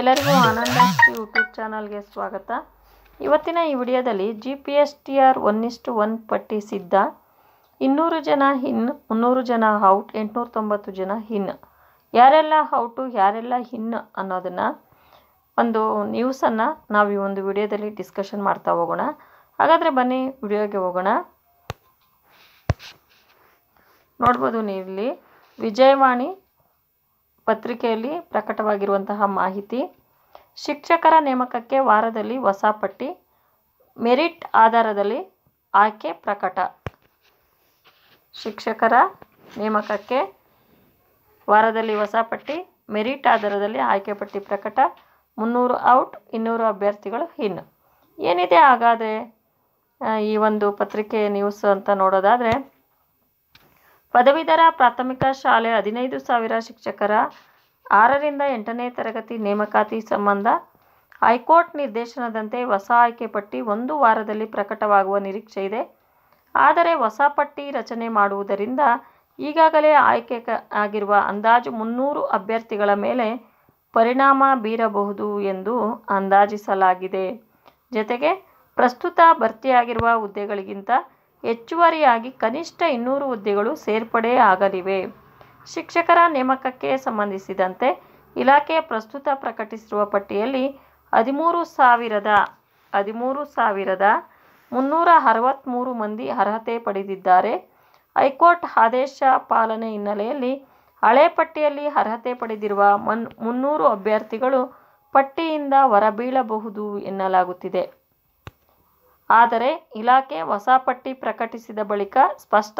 ಎಲ್ಲರಿಗೂ ಆನಂದ ಯೂಟ್ಯೂಬ್ ಚಾನಲ್ಗೆ ಸ್ವಾಗತ ಇವತ್ತಿನ ಈ ವಿಡಿಯೋದಲ್ಲಿ G P S T R one ಇಷ್ಟು ಒನ್ ಪಟ್ಟಿ ಸಿದ್ಧ ಇನ್ನೂರು ಜನ ಹಿನ್ ಮುನ್ನೂರು ಜನ ಔಟ್ ಎಂಟುನೂರ ತೊಂಬತ್ತು ಜನ ಹಿನ್ ಯಾರೆಲ್ಲ ಔಟು ಯಾರೆಲ್ಲ ಹಿನ್ ಅನ್ನೋದನ್ನು ಒಂದು ನ್ಯೂಸನ್ನು ನಾವು ಈ ಒಂದು ವಿಡಿಯೋದಲ್ಲಿ ಡಿಸ್ಕಷನ್ ಮಾಡ್ತಾ ಹೋಗೋಣ ಹಾಗಾದರೆ ಬನ್ನಿ ವಿಡಿಯೋಗೆ ಹೋಗೋಣ ನೋಡ್ಬೋದು ಇಲ್ಲಿ ವಿಜಯವಾಣಿ ಪತ್ರಿಕೆಯಲ್ಲಿ ಪ್ರಕಟವಾಗಿರುವಂತಹ ಮಾಹಿತಿ ಶಿಕ್ಷಕರ ನೇಮಕಕ್ಕೆ ವಾರದಲ್ಲಿ ಹೊಸ ಪಟ್ಟಿ ಮೆರಿಟ್ ಆಧಾರದಲ್ಲಿ ಆಯ್ಕೆ ಪ್ರಕಟ ಶಿಕ್ಷಕರ ನೇಮಕಕ್ಕೆ ವಾರದಲ್ಲಿ ಹೊಸ ಪಟ್ಟಿ ಮೆರಿಟ್ ಆಧಾರದಲ್ಲಿ ಆಯ್ಕೆ ಪಟ್ಟಿ ಪ್ರಕಟ ಮುನ್ನೂರು ಔಟ್ ಇನ್ನೂರು ಅಭ್ಯರ್ಥಿಗಳು ಇನ್ನು ಏನಿದೆ ಹಾಗಾದರೆ ಈ ಒಂದು ಪತ್ರಿಕೆ ನ್ಯೂಸ್ ಅಂತ ನೋಡೋದಾದರೆ ಪದವೀಧರ ಪ್ರಾಥಮಿಕ ಶಾಲೆ ಹದಿನೈದು ಸಾವಿರ ಶಿಕ್ಷಕರ ಆರರಿಂದ ಎಂಟನೇ ತರಗತಿ ನೇಮಕಾತಿ ಸಂಬಂಧ ಹೈಕೋರ್ಟ್ ನಿರ್ದೇಶನದಂತೆ ಹೊಸ ಆಯ್ಕೆ ಪಟ್ಟಿ ಒಂದು ವಾರದಲ್ಲಿ ಪ್ರಕಟವಾಗುವ ನಿರೀಕ್ಷೆ ಇದೆ ಆದರೆ ಹೊಸ ಪಟ್ಟಿ ರಚನೆ ಮಾಡುವುದರಿಂದ ಈಗಾಗಲೇ ಆಯ್ಕೆ ಆಗಿರುವ ಅಂದಾಜು ಮುನ್ನೂರು ಅಭ್ಯರ್ಥಿಗಳ ಮೇಲೆ ಪರಿಣಾಮ ಬೀರಬಹುದು ಎಂದು ಅಂದಾಜಿಸಲಾಗಿದೆ ಜೊತೆಗೆ ಪ್ರಸ್ತುತ ಭರ್ತಿಯಾಗಿರುವ ಹುದ್ದೆಗಳಿಗಿಂತ ಹೆಚ್ಚುವರಿಯಾಗಿ ಕನಿಷ್ಠ ಇನ್ನೂರು ಹುದ್ದೆಗಳು ಸೇರ್ಪಡೆ ಆಗಲಿವೆ ಶಿಕ್ಷಕರ ನೇಮಕಕ್ಕೆ ಸಂಬಂಧಿಸಿದಂತೆ ಇಲಾಖೆ ಪ್ರಸ್ತುತ ಪ್ರಕಟಿಸಿರುವ ಪಟ್ಟಿಯಲ್ಲಿ ಹದಿಮೂರು ಸಾವಿರದ ಹದಿಮೂರು ಸಾವಿರದ ಮುನ್ನೂರ ಅರವತ್ತ್ಮೂರು ಮಂದಿ ಅರ್ಹತೆ ಪಡೆದಿದ್ದಾರೆ ಹೈಕೋರ್ಟ್ ಆದೇಶ ಪಾಲನೆ ಹಿನ್ನೆಲೆಯಲ್ಲಿ ಹಳೆ ಪಟ್ಟಿಯಲ್ಲಿ ಅರ್ಹತೆ ಪಡೆದಿರುವ ಮನ್ ಮುನ್ನೂರು ಅಭ್ಯರ್ಥಿಗಳು ಪಟ್ಟಿಯಿಂದ ಹೊರಬೀಳಬಹುದು ಎನ್ನಲಾಗುತ್ತಿದೆ ಆದರೆ ಇಲಾಖೆ ಹೊಸ ಪಟ್ಟಿ ಪ್ರಕಟಿಸಿದ ಬಳಿಕ ಸ್ಪಷ್ಟ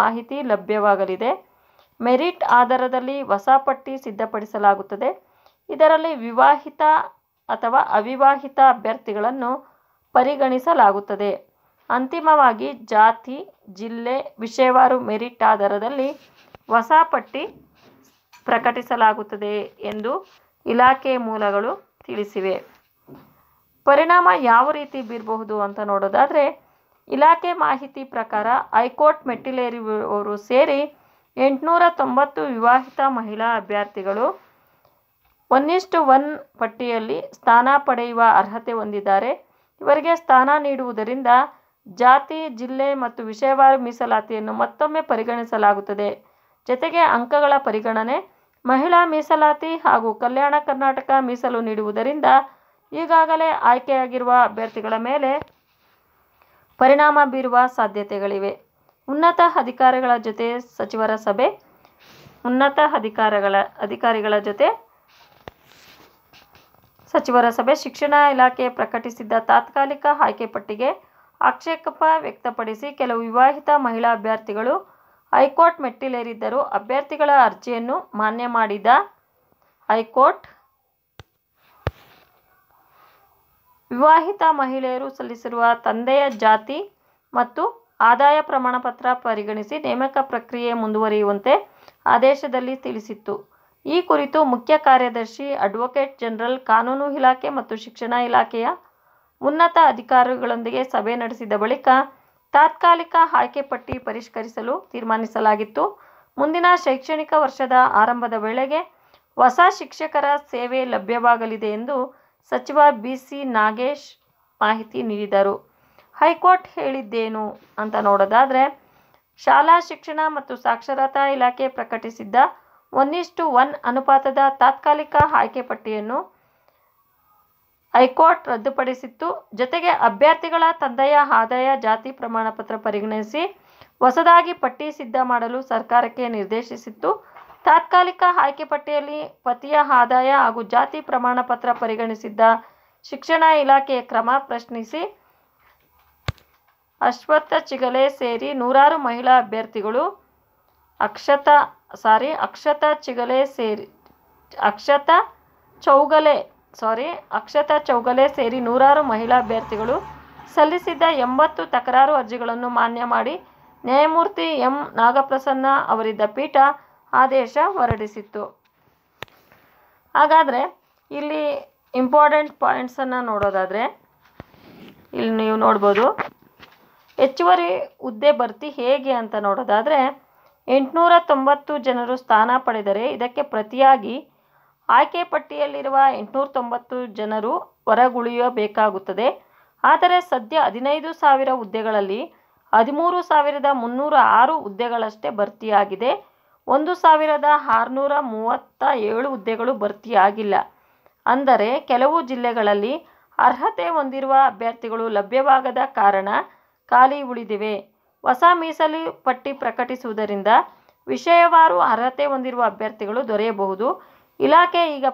ಮಾಹಿತಿ ಲಭ್ಯವಾಗಲಿದೆ ಮೆರಿಟ್ ಆಧಾರದಲ್ಲಿ ಹೊಸ ಪಟ್ಟಿ ಸಿದ್ಧಪಡಿಸಲಾಗುತ್ತದೆ ಇದರಲ್ಲಿ ವಿವಾಹಿತ ಅಥವಾ ಅವಿವಾಹಿತ ಅಭ್ಯರ್ಥಿಗಳನ್ನು ಪರಿಗಣಿಸಲಾಗುತ್ತದೆ ಅಂತಿಮವಾಗಿ ಜಾತಿ ಜಿಲ್ಲೆ ವಿಷಯವಾರು ಮೆರಿಟ್ ಆಧಾರದಲ್ಲಿ ಹೊಸ ಪಟ್ಟಿ ಪ್ರಕಟಿಸಲಾಗುತ್ತದೆ ಎಂದು ಇಲಾಖೆ ಮೂಲಗಳು ತಿಳಿಸಿವೆ ಪರಿಣಾಮ ಯಾವ ರೀತಿ ಬೀರಬಹುದು ಅಂತ ನೋಡೋದಾದರೆ ಇಲಾಖೆ ಮಾಹಿತಿ ಪ್ರಕಾರ ಹೈಕೋರ್ಟ್ ಮೆಟ್ಟಿಲೇರಿ ಅವರು ಸೇರಿ ಎಂಟುನೂರ ತೊಂಬತ್ತು ವಿವಾಹಿತ ಮಹಿಳಾ ಅಭ್ಯರ್ಥಿಗಳು ಒನ್ನಿಷ್ಟು ಒನ್ ಪಟ್ಟಿಯಲ್ಲಿ ಸ್ಥಾನ ಪಡೆಯುವ ಅರ್ಹತೆ ಹೊಂದಿದ್ದಾರೆ ಇವರಿಗೆ ಸ್ಥಾನ ನೀಡುವುದರಿಂದ ಜಾತಿ ಜಿಲ್ಲೆ ಮತ್ತು ವಿಷಯವಾರು ಮೀಸಲಾತಿಯನ್ನು ಮತ್ತೊಮ್ಮೆ ಪರಿಗಣಿಸಲಾಗುತ್ತದೆ ಜತೆಗೆ ಅಂಕಗಳ ಪರಿಗಣನೆ ಮಹಿಳಾ ಮೀಸಲಾತಿ ಹಾಗೂ ಕಲ್ಯಾಣ ಕರ್ನಾಟಕ ಮೀಸಲು ನೀಡುವುದರಿಂದ ಈಗಾಗಲೇ ಆಯ್ಕೆಯಾಗಿರುವ ಅಭ್ಯರ್ಥಿಗಳ ಮೇಲೆ ಪರಿಣಾಮ ಬೀರುವ ಸಾಧ್ಯತೆಗಳಿವೆ ಉನ್ನತ ಅಧಿಕಾರಿಗಳ ಜೊತೆ ಸಚಿವರ ಸಭೆ ಉನ್ನತ ಅಧಿಕಾರಗಳ ಅಧಿಕಾರಿಗಳ ಜೊತೆ ಸಚಿವರ ಸಭೆ ಶಿಕ್ಷಣ ಇಲಾಖೆ ಪ್ರಕಟಿಸಿದ್ದ ತಾತ್ಕಾಲಿಕ ಆಯ್ಕೆ ಪಟ್ಟಿಗೆ ಆಕ್ಷೇಪ ವ್ಯಕ್ತಪಡಿಸಿ ಕೆಲವು ವಿವಾಹಿತ ಮಹಿಳಾ ಅಭ್ಯರ್ಥಿಗಳು ಹೈಕೋರ್ಟ್ ಮೆಟ್ಟಿಲೇರಿದ್ದರೂ ಅಭ್ಯರ್ಥಿಗಳ ಅರ್ಜಿಯನ್ನು ಮಾನ್ಯ ಮಾಡಿದ ಹೈಕೋರ್ಟ್ ವಿವಾಹಿತ ಮಹಿಳೆಯರು ಸಲ್ಲಿಸಿರುವ ತಂದೆಯ ಜಾತಿ ಮತ್ತು ಆದಾಯ ಪ್ರಮಾಣಪತ್ರ ಪರಿಗಣಿಸಿ ನೇಮಕ ಪ್ರಕ್ರಿಯೆ ಮುಂದುವರಿಯುವಂತೆ ಆದೇಶದಲ್ಲಿ ತಿಳಿಸಿತ್ತು ಈ ಕುರಿತು ಮುಖ್ಯ ಕಾರ್ಯದರ್ಶಿ ಅಡ್ವೊಕೇಟ್ ಜನರಲ್ ಕಾನೂನು ಇಲಾಖೆ ಮತ್ತು ಶಿಕ್ಷಣ ಇಲಾಖೆಯ ಉನ್ನತ ಅಧಿಕಾರಿಗಳೊಂದಿಗೆ ಸಭೆ ನಡೆಸಿದ ಬಳಿಕ ತಾತ್ಕಾಲಿಕ ಆಯ್ಕೆ ಪಟ್ಟಿ ಪರಿಷ್ಕರಿಸಲು ತೀರ್ಮಾನಿಸಲಾಗಿತ್ತು ಮುಂದಿನ ಶೈಕ್ಷಣಿಕ ವರ್ಷದ ಆರಂಭದ ವೇಳೆಗೆ ಹೊಸ ಶಿಕ್ಷಕರ ಸೇವೆ ಲಭ್ಯವಾಗಲಿದೆ ಎಂದು ಸಚಿವ ಬಿಸಿ ನಾಗೇಶ್ ಮಾಹಿತಿ ನೀಡಿದರು ಹೈಕೋರ್ಟ್ ಹೇಳಿದ್ದೇನು ಅಂತ ನೋಡೋದಾದರೆ ಶಾಲಾ ಶಿಕ್ಷಣ ಮತ್ತು ಸಾಕ್ಷರತಾ ಇಲಾಖೆ ಪ್ರಕಟಿಸಿದ್ದ ಒಂದಿಷ್ಟು ಒನ್ ಅನುಪಾತದ ತಾತ್ಕಾಲಿಕ ಆಯ್ಕೆ ಪಟ್ಟಿಯನ್ನು ಹೈಕೋರ್ಟ್ ರದ್ದುಪಡಿಸಿತ್ತು ಜೊತೆಗೆ ಅಭ್ಯರ್ಥಿಗಳ ತಂದೆಯ ಆದಾಯ ಜಾತಿ ಪ್ರಮಾಣಪತ್ರ ಪರಿಗಣಿಸಿ ಹೊಸದಾಗಿ ಪಟ್ಟಿ ಸಿದ್ಧ ಮಾಡಲು ಸರ್ಕಾರಕ್ಕೆ ನಿರ್ದೇಶಿಸಿತ್ತು ತಾತ್ಕಾಲಿಕ ಆಯ್ಕೆ ಪಟ್ಟಿಯಲ್ಲಿ ಪತಿಯ ಆದಾಯ ಹಾಗೂ ಜಾತಿ ಪ್ರಮಾಣ ಪತ್ರ ಪರಿಗಣಿಸಿದ್ದ ಶಿಕ್ಷಣ ಇಲಾಖೆಯ ಕ್ರಮ ಪ್ರಶ್ನಿಸಿ ಅಶ್ವತ್ಥ ಚಿಗಲೆ ಸೇರಿ ನೂರಾರು ಮಹಿಳಾ ಅಭ್ಯರ್ಥಿಗಳು ಅಕ್ಷತ ಸಾರಿ ಅಕ್ಷತ ಚಿಗಲೆ ಸೇರಿ ಅಕ್ಷತ ಚೌಗಲೆ ಸಾರಿ ಅಕ್ಷತ ಚೌಗಲೆ ಸೇರಿ ನೂರಾರು ಮಹಿಳಾ ಅಭ್ಯರ್ಥಿಗಳು ಸಲ್ಲಿಸಿದ್ದ ಎಂಬತ್ತು ತಕರಾರು ಅರ್ಜಿಗಳನ್ನು ಮಾನ್ಯ ಮಾಡಿ ನ್ಯಾಯಮೂರ್ತಿ ಎಂ ನಾಗಪ್ರಸನ್ನ ಅವರಿದ್ದ ಪೀಠ ಆದೇಶ ಹೊರಡಿಸಿತ್ತು ಹಾಗಾದರೆ ಇಲ್ಲಿ ಇಂಪಾರ್ಟೆಂಟ್ ಪಾಯಿಂಟ್ಸನ್ನು ನೋಡೋದಾದರೆ ಇಲ್ಲಿ ನೀವು ನೋಡ್ಬೋದು ಹೆಚ್ಚುವರಿ ಹುದ್ದೆ ಭರ್ತಿ ಹೇಗೆ ಅಂತ ನೋಡೋದಾದರೆ ಎಂಟುನೂರ ತೊಂಬತ್ತು ಜನರು ಸ್ಥಾನ ಪಡೆದರೆ ಇದಕ್ಕೆ ಪ್ರತಿಯಾಗಿ ಆಯ್ಕೆ ಪಟ್ಟಿಯಲ್ಲಿರುವ ಎಂಟುನೂರ ತೊಂಬತ್ತು ಜನರು ಹೊರಗುಳಿಯಬೇಕಾಗುತ್ತದೆ ಆದರೆ ಸದ್ಯ ಹದಿನೈದು ಸಾವಿರ ಹುದ್ದೆಗಳಲ್ಲಿ ಹದಿಮೂರು ಸಾವಿರದ ಮುನ್ನೂರ ಆರು ಹುದ್ದೆಗಳಷ್ಟೇ ಭರ್ತಿಯಾಗಿದೆ ಒಂದು ಸಾವಿರದ ಆರುನೂರ ಮೂವತ್ತ ಏಳು ಹುದ್ದೆಗಳು ಭರ್ತಿಯಾಗಿಲ್ಲ ಅಂದರೆ ಕೆಲವು ಜಿಲ್ಲೆಗಳಲ್ಲಿ ಅರ್ಹತೆ ಹೊಂದಿರುವ ಅಭ್ಯರ್ಥಿಗಳು ಲಭ್ಯವಾಗದ ಕಾರಣ ಖಾಲಿ ಉಳಿದಿವೆ. ಹೊಸ ಮೀಸಲು ಪಟ್ಟಿ ಪ್ರಕಟಿಸುವುದರಿಂದ ವಿಷಯವಾರು ಅರ್ಹತೆ ಹೊಂದಿರುವ ಅಭ್ಯರ್ಥಿಗಳು ದೊರೆಯಬಹುದು. ಇಲಾಖೆ ಈಗ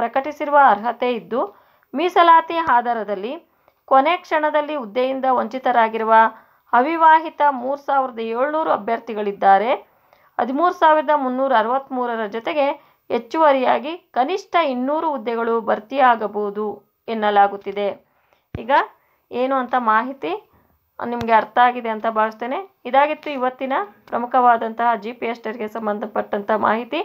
ಪ್ರಕಟಿಸಿರುವ ಅರ್ಹತೆ ಇದ್ದು, ಮೀಸಲಾತಿ ಆಧಾರದಲ್ಲಿ ಕೊನೆ ಕ್ಷಣದಲ್ಲಿ ಹುದ್ದೆಯಿಂದ ವಂಚಿತರಾಗಿರುವ ಅವಿವಾಹಿತ ಮೂರು ಸಾವಿರದ ಏಳ್ನೂರು ಅಭ್ಯರ್ಥಿಗಳಿದ್ದಾರೆ. ಹದಿಮೂರು ಸಾವಿರದ ಮುನ್ನೂರ ಅರವತ್ತ್ಮೂರರ ಜೊತೆಗೆ ಹೆಚ್ಚುವರಿಯಾಗಿ ಕನಿಷ್ಠ ಇನ್ನೂರು ಹುದ್ದೆಗಳು ಭರ್ತಿಯಾಗಬಹುದು ಎನ್ನಲಾಗುತ್ತಿದೆ ಈಗ ಏನು ಅಂತ ಮಾಹಿತಿ ನಿಮಗೆ ಅರ್ಥ ಆಗಿದೆ ಅಂತ ಭಾವಿಸ್ತೇನೆ ಇದಾಗಿತ್ತು ಇವತ್ತಿನ ಪ್ರಮುಖವಾದಂತಹ ಜಿ ಪಿ ಎಸ್ಟರ್ಗೆ ಸಂಬಂಧಪಟ್ಟಂಥ ಮಾಹಿತಿ